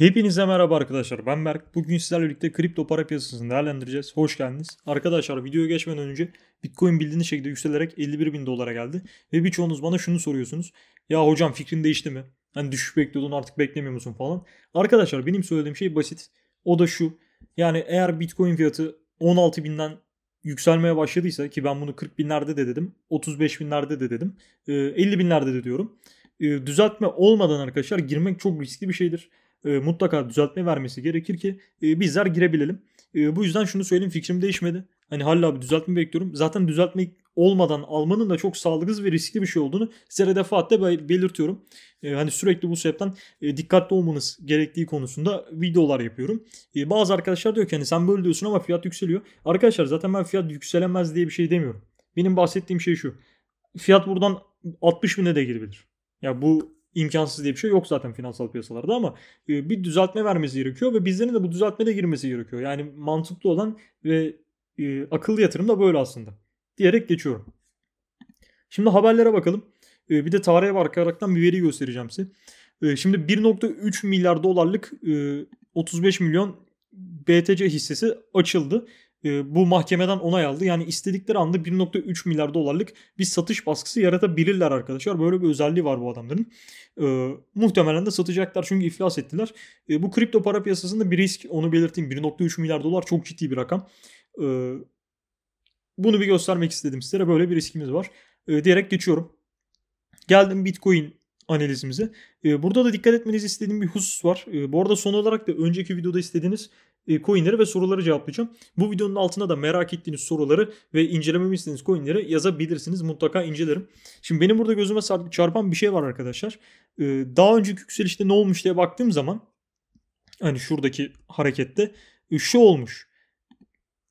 Hepinize merhaba arkadaşlar ben Berk. Bugün sizlerle birlikte kripto para piyasasını değerlendireceğiz. Hoş geldiniz. Arkadaşlar videoya geçmeden önce Bitcoin bildiğiniz şekilde yükselerek 51 bin dolara geldi. Ve birçoğunuz bana şunu soruyorsunuz. Ya hocam fikrin değişti mi? Hani düşüş bekliyordun artık beklemiyor musun falan. Arkadaşlar benim söylediğim şey basit. O da şu. Yani eğer Bitcoin fiyatı 16 binden yükselmeye başladıysa ki ben bunu 40 binlerde de dedim. 35 binlerde de dedim. 50 e, binlerde de diyorum. E, düzeltme olmadan arkadaşlar girmek çok riskli bir şeydir e, mutlaka düzeltme vermesi gerekir ki e, bizler girebilelim. E, bu yüzden şunu söyleyeyim fikrim değişmedi. Hani hala bir düzeltme bekliyorum. Zaten düzeltme olmadan almanın da çok sağlıksız ve riskli bir şey olduğunu size defaatle belirtiyorum. Ee, hani sürekli bu sebepten e, dikkatli olmanız gerektiği konusunda videolar yapıyorum. Ee, bazı arkadaşlar diyor ki hani sen böyle diyorsun ama fiyat yükseliyor. Arkadaşlar zaten ben fiyat yükselemez diye bir şey demiyorum. Benim bahsettiğim şey şu. Fiyat buradan 60 bine de girebilir. Ya bu imkansız diye bir şey yok zaten finansal piyasalarda ama e, bir düzeltme vermesi gerekiyor ve bizlerin de bu düzeltme de girmesi gerekiyor. Yani mantıklı olan ve e, akıllı yatırım da böyle aslında diyerek geçiyorum. Şimdi haberlere bakalım. E, bir de tarihe bakaraktan bir veri göstereceğim size. şimdi 1.3 milyar dolarlık 35 milyon BTC hissesi açıldı. Ee, bu mahkemeden onay aldı. Yani istedikleri anda 1.3 milyar dolarlık bir satış baskısı yaratabilirler arkadaşlar. Böyle bir özelliği var bu adamların. E, muhtemelen de satacaklar çünkü iflas ettiler. E, bu kripto para piyasasında bir risk onu belirteyim. 1.3 milyar dolar çok ciddi bir rakam. E, bunu bir göstermek istedim sizlere. Böyle bir riskimiz var. E, diyerek geçiyorum. Geldim Bitcoin analizimize. Burada da dikkat etmenizi istediğim bir husus var. Bu arada son olarak da önceki videoda istediğiniz e, coinleri ve soruları cevaplayacağım. Bu videonun altına da merak ettiğiniz soruları ve incelememi istediğiniz coinleri yazabilirsiniz. Mutlaka incelerim. Şimdi benim burada gözüme çarpan bir şey var arkadaşlar. E, daha önceki yükselişte ne olmuş diye baktığım zaman hani şuradaki harekette e, şu olmuş.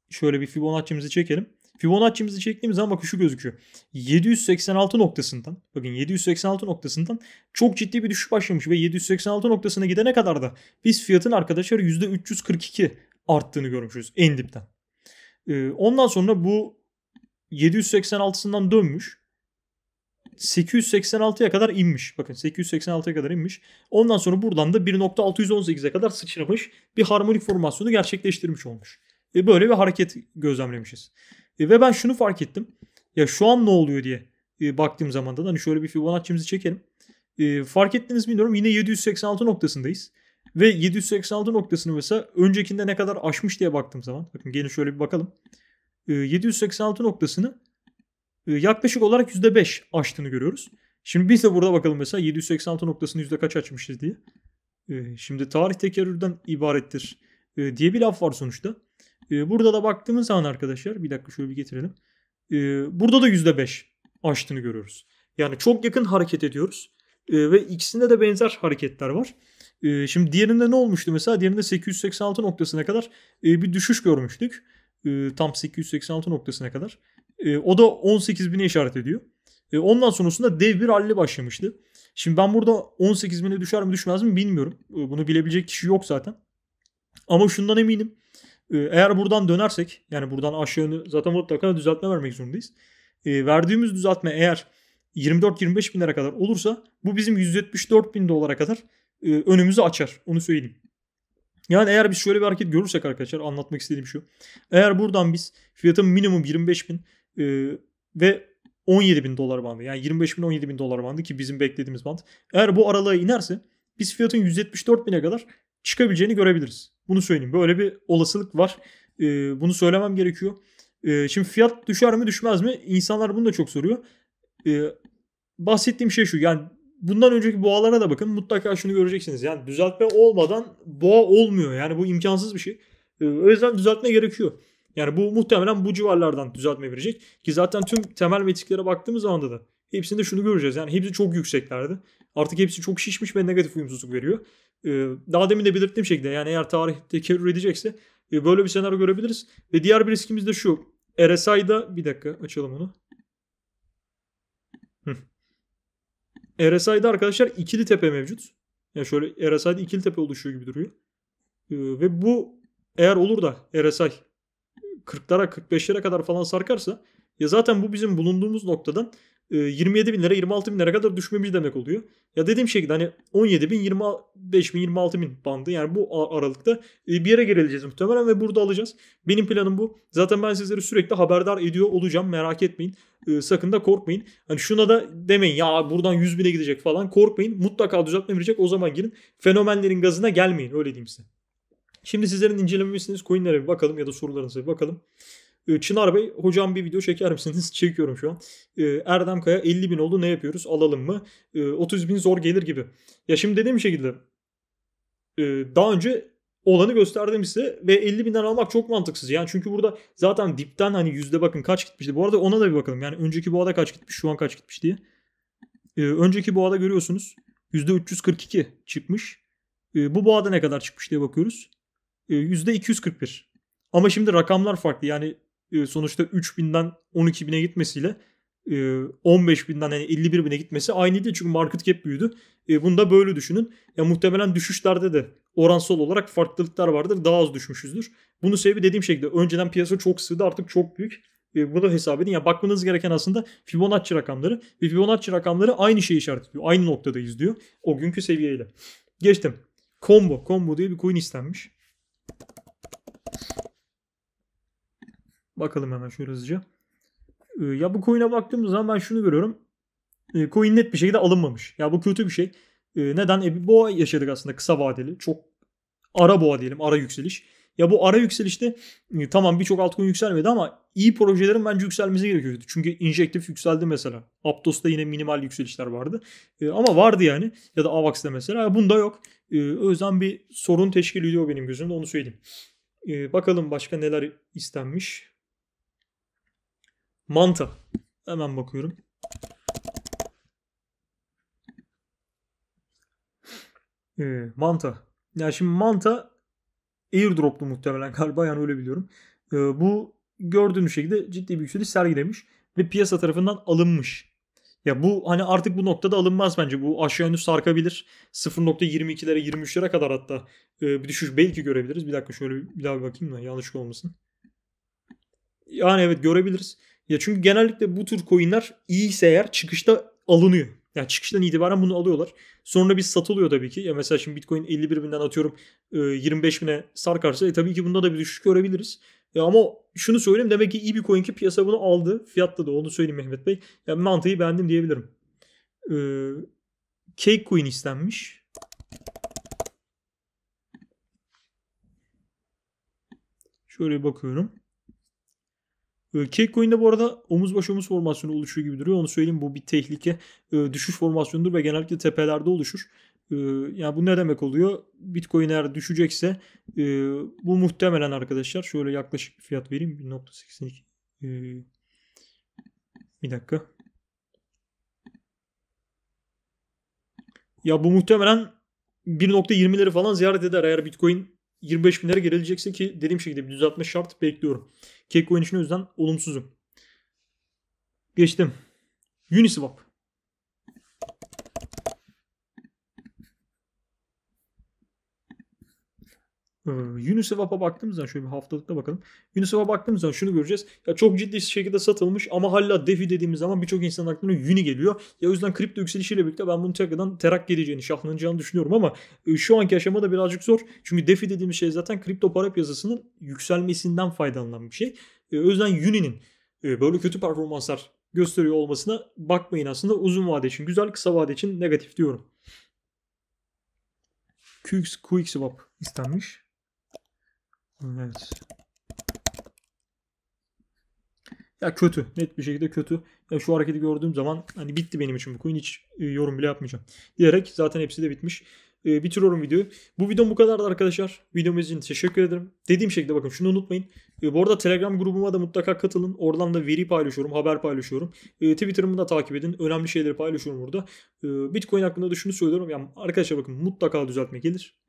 Şöyle bir Fibonacci'mizi çekelim. Fibonacci'mizi çektiğimiz zaman bakın şu gözüküyor. 786 noktasından bakın 786 noktasından çok ciddi bir düşüş başlamış ve 786 noktasına gidene kadar da biz fiyatın arkadaşlar %342 arttığını görmüşüz en dipten. Ee, ondan sonra bu 786'sından dönmüş. 886'ya kadar inmiş. Bakın 886'ya kadar inmiş. Ondan sonra buradan da 1.618'e kadar sıçramış bir harmonik formasyonu gerçekleştirmiş olmuş. E böyle bir hareket gözlemlemişiz. E, ve ben şunu fark ettim. Ya şu an ne oluyor diye e, baktığım zaman da hani şöyle bir Fibonacci'mizi çekelim. E, fark ettiniz bilmiyorum yine 786 noktasındayız. Ve 786 noktasını mesela öncekinde ne kadar aşmış diye baktığım zaman. Bakın gelin şöyle bir bakalım. E, 786 noktasını e, yaklaşık olarak %5 aştığını görüyoruz. Şimdi biz de burada bakalım mesela 786 noktasını yüzde kaç açmışız diye. E, şimdi tarih tekerrürden ibarettir e, diye bir laf var sonuçta. Ee, burada da baktığımız zaman arkadaşlar bir dakika şöyle bir getirelim. Ee, burada da %5 aştığını görüyoruz. Yani çok yakın hareket ediyoruz. Ee, ve ikisinde de benzer hareketler var. şimdi diğerinde ne olmuştu mesela? Diğerinde 886 noktasına kadar e, bir düşüş görmüştük. tam 886 noktasına kadar. o da 18.000'e işaret ediyor. ondan sonrasında dev bir rally başlamıştı. Şimdi ben burada 18.000'e düşer mi düşmez mi bilmiyorum. bunu bilebilecek kişi yok zaten. Ama şundan eminim. Ee, eğer buradan dönersek yani buradan aşağı yönü zaten mutlaka düzeltme vermek zorundayız. E, verdiğimiz düzeltme eğer 24-25 bin lira kadar olursa bu bizim 174 bin dolara kadar e, önümüzü açar. Onu söyleyeyim. Yani eğer biz şöyle bir hareket görürsek arkadaşlar anlatmak istediğim şu. Eğer buradan biz fiyatın minimum 25 bin e, ve 17 bin dolar bandı yani 25 bin 17 bin dolar bandı ki bizim beklediğimiz band. Eğer bu aralığa inerse biz fiyatın 174 bine kadar çıkabileceğini görebiliriz. Bunu söyleyeyim. Böyle bir olasılık var. E, bunu söylemem gerekiyor. E, şimdi fiyat düşer mi düşmez mi? İnsanlar bunu da çok soruyor. E, bahsettiğim şey şu. Yani bundan önceki boğalara da bakın. Mutlaka şunu göreceksiniz. Yani düzeltme olmadan boğa olmuyor. Yani bu imkansız bir şey. E, o yüzden düzeltme gerekiyor. Yani bu muhtemelen bu civarlardan düzeltme verecek. Ki zaten tüm temel metiklere baktığımız anda da hepsinde şunu göreceğiz. Yani hepsi çok yükseklerdi. Artık hepsi çok şişmiş ve negatif uyumsuzluk veriyor. Ee, daha demin de belirttiğim şekilde yani eğer tarih tekerrür edecekse e, böyle bir senaryo görebiliriz. Ve diğer bir riskimiz de şu. RSI'da bir dakika açalım onu. Hı. RSI'da arkadaşlar ikili tepe mevcut. Yani şöyle RSI'da ikili tepe oluşuyor gibi duruyor. Ee, ve bu eğer olur da RSI 40'lara 45'lere kadar falan sarkarsa ya zaten bu bizim bulunduğumuz noktadan 27 e, bin lira 26 bin lira kadar düşmemiş demek oluyor. Ya dediğim şekilde hani 17 bin 25 bin 26 bin bandı yani bu aralıkta e, bir yere gerileceğiz muhtemelen ve burada alacağız. Benim planım bu. Zaten ben sizleri sürekli haberdar ediyor olacağım merak etmeyin. E, sakın da korkmayın. Hani şuna da demeyin ya buradan 100 bine gidecek falan korkmayın. Mutlaka düzeltme verecek o zaman girin. Fenomenlerin gazına gelmeyin öyle diyeyim size. Şimdi sizlerin incelememesiniz coinlere bir bakalım ya da sorularınıza bir bakalım. Ee, Çınar Bey hocam bir video çeker misiniz? Çekiyorum şu an. Ee, Erdem Kaya 50 bin oldu ne yapıyoruz alalım mı? 30 ee, bin zor gelir gibi. Ya şimdi dediğim şekilde e, daha önce olanı gösterdim size ve 50 binden almak çok mantıksız. Yani çünkü burada zaten dipten hani yüzde bakın kaç gitmişti. Bu arada ona da bir bakalım. Yani önceki boğada kaç gitmiş şu an kaç gitmiş diye. Önceki boğada görüyorsunuz yüzde 342 çıkmış. Bu boğada ne kadar çıkmış diye bakıyoruz. Yüzde 241. Ama şimdi rakamlar farklı. Yani ee, sonuçta 3000'den 12.000'e gitmesiyle 15.000'den e, yani 51.000'e gitmesi aynıydı çünkü market cap büyüdü. E, bunu da böyle düşünün. E, muhtemelen düşüşlerde de oransal olarak farklılıklar vardır. Daha az düşmüşüzdür. Bunu sebebi dediğim şekilde önceden piyasa çok sığdı artık çok büyük. E, bunu hesap edin. Ya bakmanız gereken aslında Fibonacci rakamları ve Fibonacci rakamları aynı şeyi işaret ediyor. Aynı noktadayız diyor. O günkü seviyeyle. Geçtim. Combo. Combo diye bir coin istenmiş. Bakalım hemen şöyle hızlıca. E, ya bu coin'e baktığımız zaman ben şunu görüyorum. E, coin net bir şekilde alınmamış. Ya bu kötü bir şey. E, neden? E, bir boğa yaşadık aslında kısa vadeli. Çok ara boğa diyelim. Ara yükseliş. Ya bu ara yükselişte e, tamam birçok altcoin yükselmedi ama iyi projelerin bence yükselmesi gerekiyordu. Çünkü injektif yükseldi mesela. Aptos'ta yine minimal yükselişler vardı. E, ama vardı yani. Ya da Avax'ta mesela. Ya bunda yok. E, o yüzden bir sorun teşkil ediyor benim gözümde onu söyleyeyim. E, bakalım başka neler istenmiş. Manta. Hemen bakıyorum. Ee, manta. Ya yani şimdi manta airdroplu muhtemelen galiba yani öyle biliyorum. Ee, bu gördüğünüz şekilde ciddi bir yükseliş sergilemiş ve piyasa tarafından alınmış. Ya bu hani artık bu noktada alınmaz bence. Bu aşağı yönlü sarkabilir. 0.22'lere 23'lere kadar hatta e, bir düşüş belki görebiliriz. Bir dakika şöyle bir daha bir bakayım da yanlış olmasın. Yani evet görebiliriz. Ya çünkü genellikle bu tür coinler iyiyse eğer çıkışta alınıyor. Yani çıkıştan itibaren bunu alıyorlar. Sonra bir satılıyor tabii ki. Ya mesela şimdi Bitcoin 51 binden atıyorum 25 e, bine sarkarsa e tabii ki bunda da bir düşüş görebiliriz. Ya ama şunu söyleyeyim demek ki iyi bir coin ki piyasa bunu aldı. Fiyatta da onu söyleyeyim Mehmet Bey. Ya mantığı beğendim diyebilirim. Ee, Cake Coin istenmiş. Şöyle bakıyorum. Ee, Kekko'nun bu arada omuz baş omuz formasyonu oluşuyor gibi duruyor. Onu söyleyeyim bu bir tehlike. Ee, düşüş formasyonudur ve genellikle tepelerde oluşur. Ee, yani bu ne demek oluyor? Bitcoin eğer düşecekse e, bu muhtemelen arkadaşlar şöyle yaklaşık bir fiyat vereyim. 1.82 e, bir dakika. Ya bu muhtemelen 1.20'leri falan ziyaret eder eğer Bitcoin 25 binlere gerilecekse ki dediğim şekilde bir düzeltme şart bekliyorum. Kek oyun için o yüzden olumsuzum. Geçtim. Uniswap. Ee, UNICEF'a baktığımız zaman şöyle bir haftalıkta bakalım. UNICEF'a baktığımız zaman şunu göreceğiz. Ya çok ciddi şekilde satılmış ama hala DeFi dediğimiz zaman birçok insan aklına Uni geliyor. Ya o yüzden kripto yükselişiyle birlikte ben bunun tekrardan terak geleceğini, şahlanacağını düşünüyorum ama e, şu anki aşamada birazcık zor. Çünkü DeFi dediğimiz şey zaten kripto para piyasasının yükselmesinden faydalanan bir şey. E, o yüzden Uni'nin e, böyle kötü performanslar gösteriyor olmasına bakmayın aslında uzun vade için güzel kısa vade için negatif diyorum. QX, QX swap istenmiş. Evet. Ya kötü. Net bir şekilde kötü. Ya şu hareketi gördüğüm zaman hani bitti benim için bu coin. Hiç e, yorum bile yapmayacağım. Diyerek zaten hepsi de bitmiş. E, bitiriyorum videoyu. Bu videom bu kadardı arkadaşlar. videomuz için teşekkür ederim. Dediğim şekilde bakın şunu unutmayın. E, bu arada Telegram grubuma da mutlaka katılın. Oradan da veri paylaşıyorum, haber paylaşıyorum. E, Twitter'ımı da takip edin. Önemli şeyleri paylaşıyorum burada. E, Bitcoin hakkında da şunu söylüyorum. Yani arkadaşlar bakın mutlaka düzeltme gelir.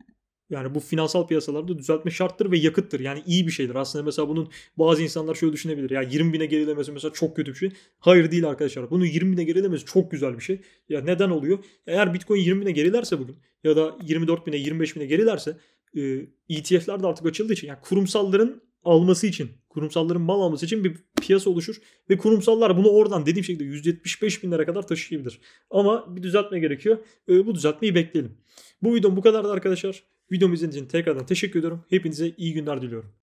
Yani bu finansal piyasalarda düzeltme şarttır ve yakıttır. Yani iyi bir şeydir. Aslında mesela bunun bazı insanlar şöyle düşünebilir. Ya 20 bine gerilemesi mesela çok kötü bir şey. Hayır değil arkadaşlar. Bunu 20 bine gerilemesi çok güzel bir şey. Ya neden oluyor? Eğer Bitcoin 20 bine gerilerse bugün ya da 24 bine 25 bine gerilerse ETF'ler e de artık açıldığı için yani kurumsalların alması için kurumsalların mal alması için bir piyasa oluşur ve kurumsallar bunu oradan dediğim şekilde 175 binlere kadar taşıyabilir. Ama bir düzeltme gerekiyor. E, bu düzeltmeyi bekleyelim. Bu videom bu kadardı arkadaşlar. Videomu izlediğiniz için tekrardan teşekkür ediyorum. Hepinize iyi günler diliyorum.